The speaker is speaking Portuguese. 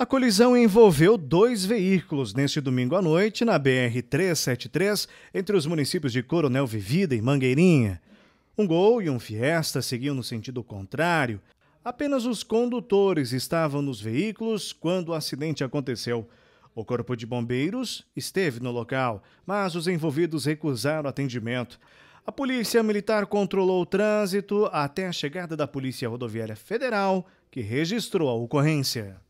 A colisão envolveu dois veículos neste domingo à noite na BR-373 entre os municípios de Coronel Vivida e Mangueirinha. Um Gol e um Fiesta seguiam no sentido contrário. Apenas os condutores estavam nos veículos quando o acidente aconteceu. O Corpo de Bombeiros esteve no local, mas os envolvidos recusaram atendimento. A Polícia Militar controlou o trânsito até a chegada da Polícia Rodoviária Federal, que registrou a ocorrência.